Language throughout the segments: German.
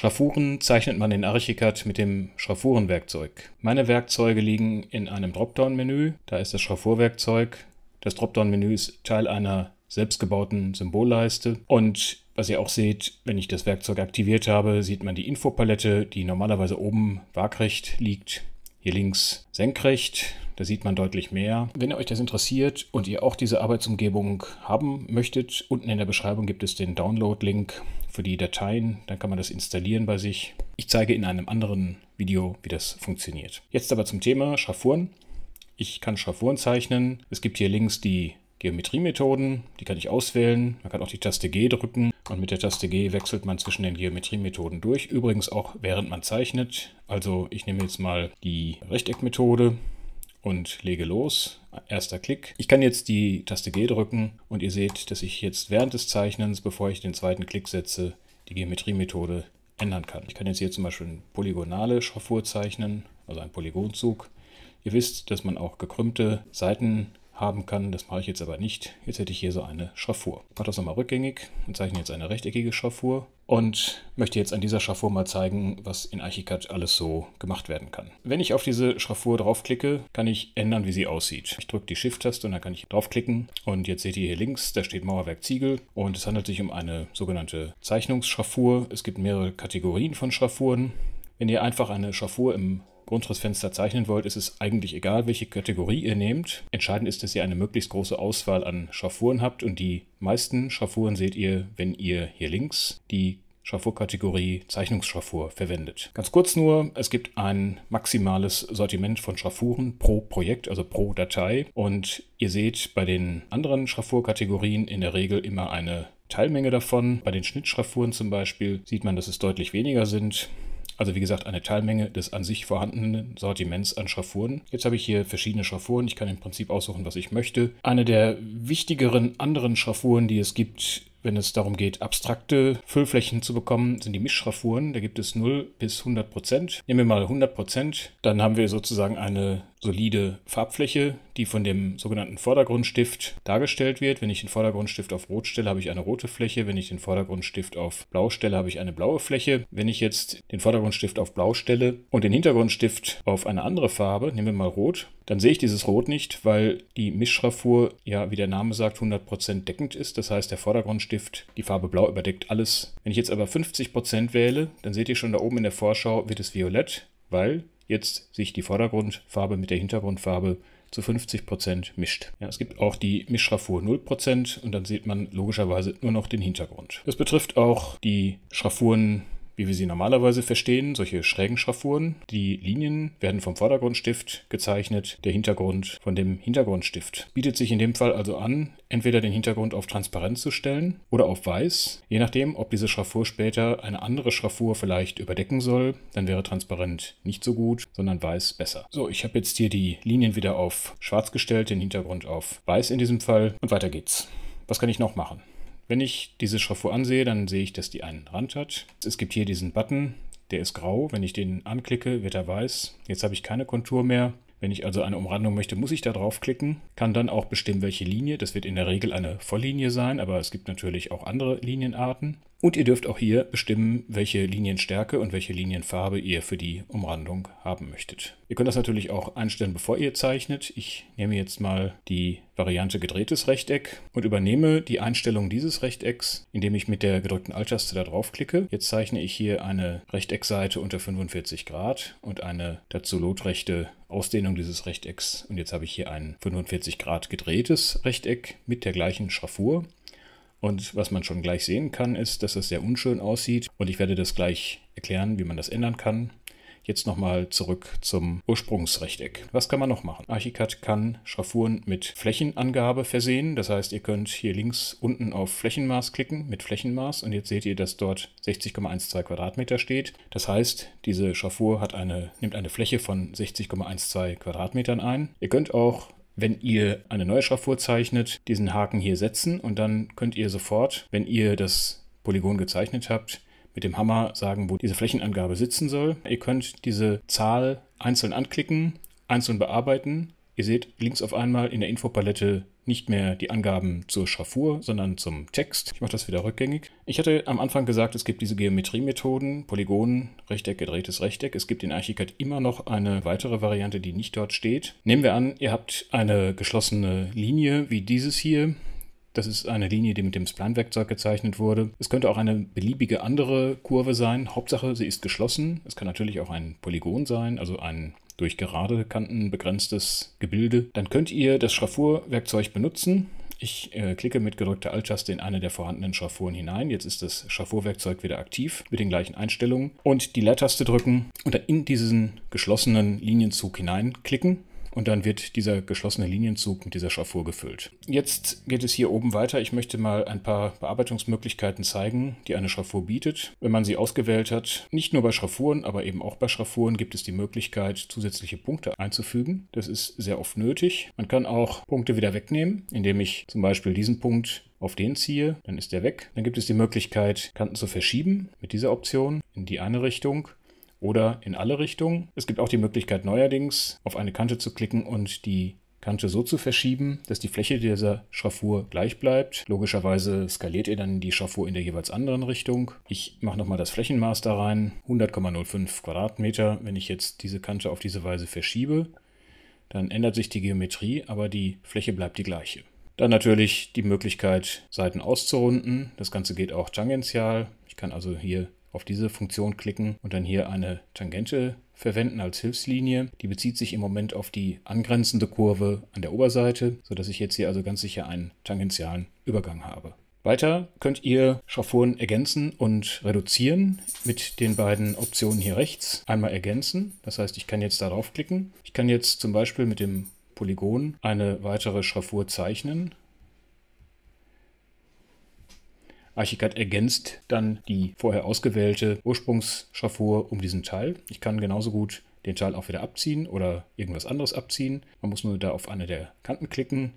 Schraffuren zeichnet man in Archicad mit dem Schraffurenwerkzeug. Meine Werkzeuge liegen in einem Dropdown-Menü. Da ist das Schraffurwerkzeug. Das Dropdown-Menü ist Teil einer selbstgebauten Symbolleiste. Und was ihr auch seht, wenn ich das Werkzeug aktiviert habe, sieht man die Infopalette, die normalerweise oben waagrecht liegt. Hier links senkrecht, da sieht man deutlich mehr. Wenn euch das interessiert und ihr auch diese Arbeitsumgebung haben möchtet, unten in der Beschreibung gibt es den Download-Link für die Dateien, dann kann man das installieren bei sich. Ich zeige in einem anderen Video, wie das funktioniert. Jetzt aber zum Thema Schraffuren. Ich kann Schraffuren zeichnen. Es gibt hier links die Geometriemethoden, die kann ich auswählen. Man kann auch die Taste G drücken und mit der Taste G wechselt man zwischen den Geometriemethoden durch. Übrigens auch während man zeichnet. Also ich nehme jetzt mal die Rechteckmethode und lege los. Erster Klick. Ich kann jetzt die Taste G drücken und ihr seht, dass ich jetzt während des Zeichnens, bevor ich den zweiten Klick setze, die Geometriemethode ändern kann. Ich kann jetzt hier zum Beispiel eine polygonale Schraffur zeichnen, also einen Polygonzug. Ihr wisst, dass man auch gekrümmte Seiten haben kann. Das mache ich jetzt aber nicht. Jetzt hätte ich hier so eine Schraffur. Ich mache das nochmal rückgängig und zeichne jetzt eine rechteckige Schraffur und möchte jetzt an dieser Schraffur mal zeigen, was in Archicad alles so gemacht werden kann. Wenn ich auf diese Schraffur draufklicke, kann ich ändern, wie sie aussieht. Ich drücke die Shift-Taste und dann kann ich draufklicken und jetzt seht ihr hier links, da steht Mauerwerk Ziegel und es handelt sich um eine sogenannte Zeichnungsschraffur. Es gibt mehrere Kategorien von Schraffuren. Wenn ihr einfach eine Schraffur im Grundrissfenster zeichnen wollt, ist es eigentlich egal, welche Kategorie ihr nehmt. Entscheidend ist, dass ihr eine möglichst große Auswahl an Schraffuren habt und die meisten Schraffuren seht ihr, wenn ihr hier links die Schraffurkategorie Zeichnungsschraffur verwendet. Ganz kurz nur, es gibt ein maximales Sortiment von Schraffuren pro Projekt, also pro Datei. Und ihr seht bei den anderen Schraffurkategorien in der Regel immer eine Teilmenge davon. Bei den Schnittschraffuren zum Beispiel sieht man, dass es deutlich weniger sind. Also wie gesagt, eine Teilmenge des an sich vorhandenen Sortiments an Schraffuren. Jetzt habe ich hier verschiedene Schraffuren. Ich kann im Prinzip aussuchen, was ich möchte. Eine der wichtigeren anderen Schraffuren, die es gibt, wenn es darum geht, abstrakte Füllflächen zu bekommen, sind die Mischschraffuren. Da gibt es 0 bis 100 Prozent. Nehmen wir mal 100 Prozent, dann haben wir sozusagen eine solide Farbfläche, die von dem sogenannten Vordergrundstift dargestellt wird. Wenn ich den Vordergrundstift auf Rot stelle, habe ich eine rote Fläche. Wenn ich den Vordergrundstift auf Blau stelle, habe ich eine blaue Fläche. Wenn ich jetzt den Vordergrundstift auf Blau stelle und den Hintergrundstift auf eine andere Farbe, nehmen wir mal Rot, dann sehe ich dieses Rot nicht, weil die Mischraffur ja, wie der Name sagt, 100% deckend ist. Das heißt, der Vordergrundstift, die Farbe Blau überdeckt alles. Wenn ich jetzt aber 50% wähle, dann seht ihr schon da oben in der Vorschau, wird es violett, weil jetzt sich die Vordergrundfarbe mit der Hintergrundfarbe zu 50% mischt. Ja, es gibt auch die Mischschraffur 0% und dann sieht man logischerweise nur noch den Hintergrund. Das betrifft auch die Schraffuren wie wir sie normalerweise verstehen, solche schrägen Schraffuren. Die Linien werden vom Vordergrundstift gezeichnet, der Hintergrund von dem Hintergrundstift. Bietet sich in dem Fall also an, entweder den Hintergrund auf Transparenz zu stellen oder auf weiß, je nachdem, ob diese Schraffur später eine andere Schraffur vielleicht überdecken soll, dann wäre transparent nicht so gut, sondern weiß besser. So, ich habe jetzt hier die Linien wieder auf schwarz gestellt, den Hintergrund auf weiß in diesem Fall und weiter geht's. Was kann ich noch machen? Wenn ich diese Schraffur ansehe, dann sehe ich, dass die einen Rand hat. Es gibt hier diesen Button, der ist grau. Wenn ich den anklicke, wird er weiß. Jetzt habe ich keine Kontur mehr. Wenn ich also eine Umrandung möchte, muss ich da draufklicken, kann dann auch bestimmen, welche Linie. Das wird in der Regel eine Volllinie sein, aber es gibt natürlich auch andere Linienarten. Und ihr dürft auch hier bestimmen, welche Linienstärke und welche Linienfarbe ihr für die Umrandung haben möchtet. Ihr könnt das natürlich auch einstellen, bevor ihr zeichnet. Ich nehme jetzt mal die Variante gedrehtes Rechteck und übernehme die Einstellung dieses Rechtecks, indem ich mit der gedrückten Alt-Taste da draufklicke. Jetzt zeichne ich hier eine Rechteckseite unter 45 Grad und eine dazu lotrechte Ausdehnung dieses Rechtecks. Und jetzt habe ich hier ein 45 Grad gedrehtes Rechteck mit der gleichen Schraffur. Und was man schon gleich sehen kann, ist, dass es sehr unschön aussieht. Und ich werde das gleich erklären, wie man das ändern kann. Jetzt nochmal zurück zum Ursprungsrechteck. Was kann man noch machen? Archicad kann Schraffuren mit Flächenangabe versehen. Das heißt, ihr könnt hier links unten auf Flächenmaß klicken mit Flächenmaß und jetzt seht ihr, dass dort 60,12 Quadratmeter steht. Das heißt, diese Schraffur hat eine, nimmt eine Fläche von 60,12 Quadratmetern ein. Ihr könnt auch wenn ihr eine neue Schraffur zeichnet, diesen Haken hier setzen und dann könnt ihr sofort, wenn ihr das Polygon gezeichnet habt, mit dem Hammer sagen, wo diese Flächenangabe sitzen soll. Ihr könnt diese Zahl einzeln anklicken, einzeln bearbeiten. Ihr seht links auf einmal in der Infopalette nicht mehr die Angaben zur Schraffur, sondern zum Text. Ich mache das wieder rückgängig. Ich hatte am Anfang gesagt, es gibt diese Geometriemethoden, Polygon, Rechteck, gedrehtes Rechteck. Es gibt in Archicad immer noch eine weitere Variante, die nicht dort steht. Nehmen wir an, ihr habt eine geschlossene Linie wie dieses hier. Das ist eine Linie, die mit dem Spline-Werkzeug gezeichnet wurde. Es könnte auch eine beliebige andere Kurve sein. Hauptsache, sie ist geschlossen. Es kann natürlich auch ein Polygon sein, also ein durch gerade Kanten begrenztes Gebilde, dann könnt ihr das Schraffurwerkzeug benutzen. Ich äh, klicke mit gedrückter Alt-Taste in eine der vorhandenen Schraffuren hinein. Jetzt ist das Schraffurwerkzeug wieder aktiv mit den gleichen Einstellungen. Und die Leertaste drücken und dann in diesen geschlossenen Linienzug hineinklicken und dann wird dieser geschlossene Linienzug mit dieser Schraffur gefüllt. Jetzt geht es hier oben weiter. Ich möchte mal ein paar Bearbeitungsmöglichkeiten zeigen, die eine Schraffur bietet. Wenn man sie ausgewählt hat, nicht nur bei Schraffuren, aber eben auch bei Schraffuren gibt es die Möglichkeit, zusätzliche Punkte einzufügen. Das ist sehr oft nötig. Man kann auch Punkte wieder wegnehmen, indem ich zum Beispiel diesen Punkt auf den ziehe, dann ist der weg. Dann gibt es die Möglichkeit, Kanten zu verschieben mit dieser Option in die eine Richtung oder in alle Richtungen. Es gibt auch die Möglichkeit neuerdings auf eine Kante zu klicken und die Kante so zu verschieben, dass die Fläche dieser Schraffur gleich bleibt. Logischerweise skaliert ihr dann die Schraffur in der jeweils anderen Richtung. Ich mache nochmal das Flächenmaß da rein. 100,05 Quadratmeter. Wenn ich jetzt diese Kante auf diese Weise verschiebe, dann ändert sich die Geometrie, aber die Fläche bleibt die gleiche. Dann natürlich die Möglichkeit, Seiten auszurunden. Das Ganze geht auch tangential. Ich kann also hier auf diese Funktion klicken und dann hier eine Tangente verwenden als Hilfslinie. Die bezieht sich im Moment auf die angrenzende Kurve an der Oberseite, sodass ich jetzt hier also ganz sicher einen tangentialen Übergang habe. Weiter könnt ihr Schraffuren ergänzen und reduzieren mit den beiden Optionen hier rechts. Einmal ergänzen, das heißt, ich kann jetzt darauf klicken. Ich kann jetzt zum Beispiel mit dem Polygon eine weitere Schraffur zeichnen. Archicad ergänzt dann die vorher ausgewählte Ursprungsschraffur um diesen Teil. Ich kann genauso gut den Teil auch wieder abziehen oder irgendwas anderes abziehen. Man muss nur da auf eine der Kanten klicken.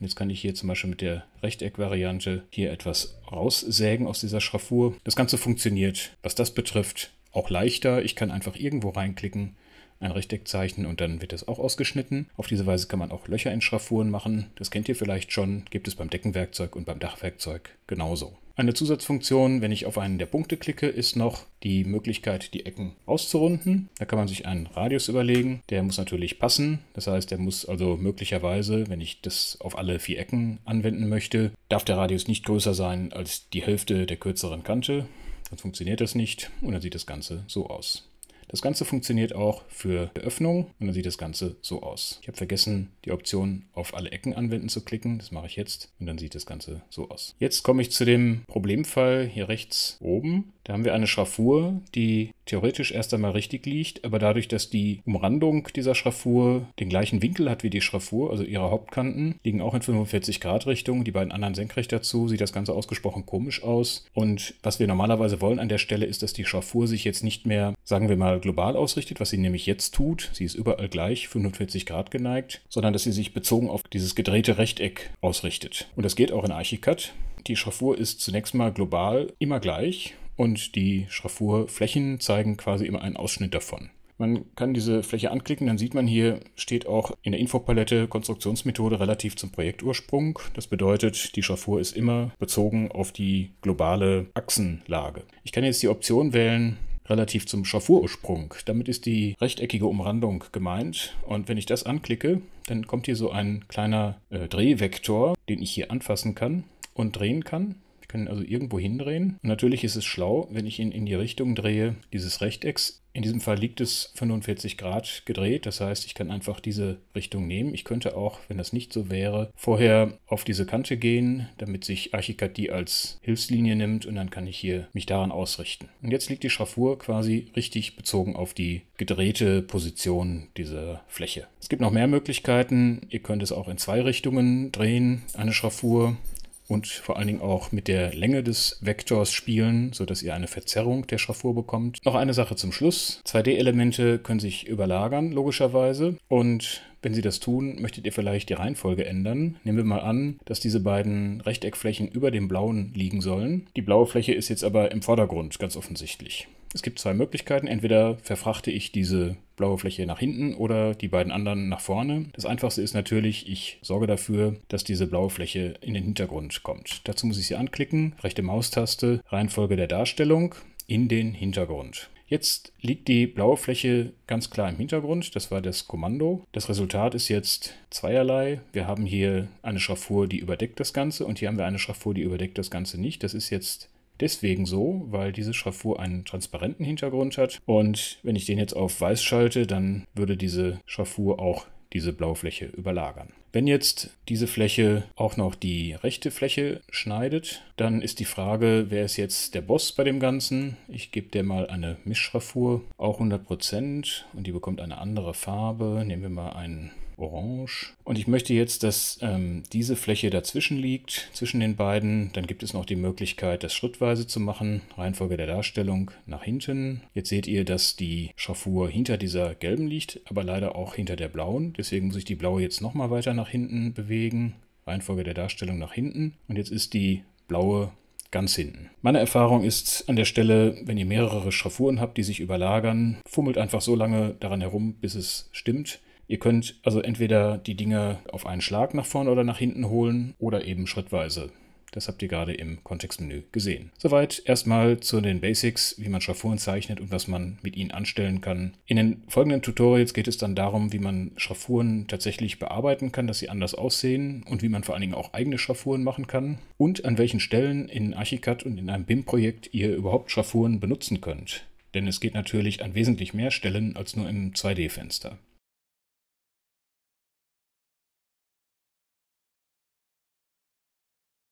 Und jetzt kann ich hier zum Beispiel mit der Rechteck-Variante hier etwas raussägen aus dieser Schraffur. Das Ganze funktioniert, was das betrifft, auch leichter. Ich kann einfach irgendwo reinklicken, ein Rechteck zeichnen und dann wird das auch ausgeschnitten. Auf diese Weise kann man auch Löcher in Schraffuren machen. Das kennt ihr vielleicht schon, gibt es beim Deckenwerkzeug und beim Dachwerkzeug genauso. Eine Zusatzfunktion, wenn ich auf einen der Punkte klicke, ist noch die Möglichkeit, die Ecken auszurunden. Da kann man sich einen Radius überlegen. Der muss natürlich passen. Das heißt, der muss also möglicherweise, wenn ich das auf alle vier Ecken anwenden möchte, darf der Radius nicht größer sein als die Hälfte der kürzeren Kante. Sonst funktioniert das nicht und dann sieht das Ganze so aus. Das Ganze funktioniert auch für die Öffnung und dann sieht das Ganze so aus. Ich habe vergessen, die Option auf alle Ecken anwenden zu klicken. Das mache ich jetzt und dann sieht das Ganze so aus. Jetzt komme ich zu dem Problemfall hier rechts oben. Da haben wir eine Schraffur, die theoretisch erst einmal richtig liegt, aber dadurch, dass die Umrandung dieser Schraffur den gleichen Winkel hat wie die Schraffur, also ihre Hauptkanten, liegen auch in 45 Grad Richtung, die beiden anderen senkrecht dazu, sieht das Ganze ausgesprochen komisch aus. Und was wir normalerweise wollen an der Stelle ist, dass die Schraffur sich jetzt nicht mehr, sagen wir mal, global ausrichtet, was sie nämlich jetzt tut. Sie ist überall gleich, 45 Grad geneigt, sondern dass sie sich bezogen auf dieses gedrehte Rechteck ausrichtet. Und das geht auch in Archicad. Die Schraffur ist zunächst mal global immer gleich und die Schraffurflächen zeigen quasi immer einen Ausschnitt davon. Man kann diese Fläche anklicken, dann sieht man hier, steht auch in der Infopalette Konstruktionsmethode relativ zum Projektursprung. Das bedeutet, die Schraffur ist immer bezogen auf die globale Achsenlage. Ich kann jetzt die Option wählen, relativ zum Schraffurursprung. Damit ist die rechteckige Umrandung gemeint. Und wenn ich das anklicke, dann kommt hier so ein kleiner äh, Drehvektor, den ich hier anfassen kann und drehen kann können also irgendwo hindrehen. Und natürlich ist es schlau, wenn ich ihn in die Richtung drehe dieses Rechtecks. In diesem Fall liegt es 45 Grad gedreht, das heißt, ich kann einfach diese Richtung nehmen. Ich könnte auch, wenn das nicht so wäre, vorher auf diese Kante gehen, damit sich Archicad die als Hilfslinie nimmt und dann kann ich hier mich daran ausrichten. Und jetzt liegt die Schraffur quasi richtig bezogen auf die gedrehte Position dieser Fläche. Es gibt noch mehr Möglichkeiten. Ihr könnt es auch in zwei Richtungen drehen, eine Schraffur und vor allen Dingen auch mit der Länge des Vektors spielen, sodass ihr eine Verzerrung der Schraffur bekommt. Noch eine Sache zum Schluss. 2D-Elemente können sich überlagern, logischerweise. Und wenn Sie das tun, möchtet ihr vielleicht die Reihenfolge ändern. Nehmen wir mal an, dass diese beiden Rechteckflächen über dem blauen liegen sollen. Die blaue Fläche ist jetzt aber im Vordergrund, ganz offensichtlich. Es gibt zwei Möglichkeiten. Entweder verfrachte ich diese blaue Fläche nach hinten oder die beiden anderen nach vorne. Das einfachste ist natürlich, ich sorge dafür, dass diese blaue Fläche in den Hintergrund kommt. Dazu muss ich sie anklicken, rechte Maustaste, Reihenfolge der Darstellung in den Hintergrund. Jetzt liegt die blaue Fläche ganz klar im Hintergrund. Das war das Kommando. Das Resultat ist jetzt zweierlei. Wir haben hier eine Schraffur, die überdeckt das Ganze und hier haben wir eine Schraffur, die überdeckt das Ganze nicht. Das ist jetzt deswegen so, weil diese Schraffur einen transparenten Hintergrund hat. Und wenn ich den jetzt auf weiß schalte, dann würde diese Schraffur auch diese Blaufläche überlagern. Wenn jetzt diese Fläche auch noch die rechte Fläche schneidet, dann ist die Frage, wer ist jetzt der Boss bei dem Ganzen? Ich gebe der mal eine Mischraffur, auch 100%, und die bekommt eine andere Farbe. Nehmen wir mal einen orange. Und ich möchte jetzt, dass ähm, diese Fläche dazwischen liegt, zwischen den beiden. Dann gibt es noch die Möglichkeit, das schrittweise zu machen. Reihenfolge der Darstellung nach hinten. Jetzt seht ihr, dass die Schraffur hinter dieser gelben liegt, aber leider auch hinter der blauen. Deswegen muss ich die blaue jetzt nochmal weiter nach hinten bewegen. Reihenfolge der Darstellung nach hinten. Und jetzt ist die blaue ganz hinten. Meine Erfahrung ist an der Stelle, wenn ihr mehrere Schraffuren habt, die sich überlagern, fummelt einfach so lange daran herum, bis es stimmt. Ihr könnt also entweder die Dinge auf einen Schlag nach vorne oder nach hinten holen oder eben schrittweise. Das habt ihr gerade im Kontextmenü gesehen. Soweit erstmal zu den Basics, wie man Schraffuren zeichnet und was man mit ihnen anstellen kann. In den folgenden Tutorials geht es dann darum, wie man Schraffuren tatsächlich bearbeiten kann, dass sie anders aussehen und wie man vor allen Dingen auch eigene Schraffuren machen kann und an welchen Stellen in Archicad und in einem BIM-Projekt ihr überhaupt Schraffuren benutzen könnt. Denn es geht natürlich an wesentlich mehr Stellen als nur im 2D-Fenster.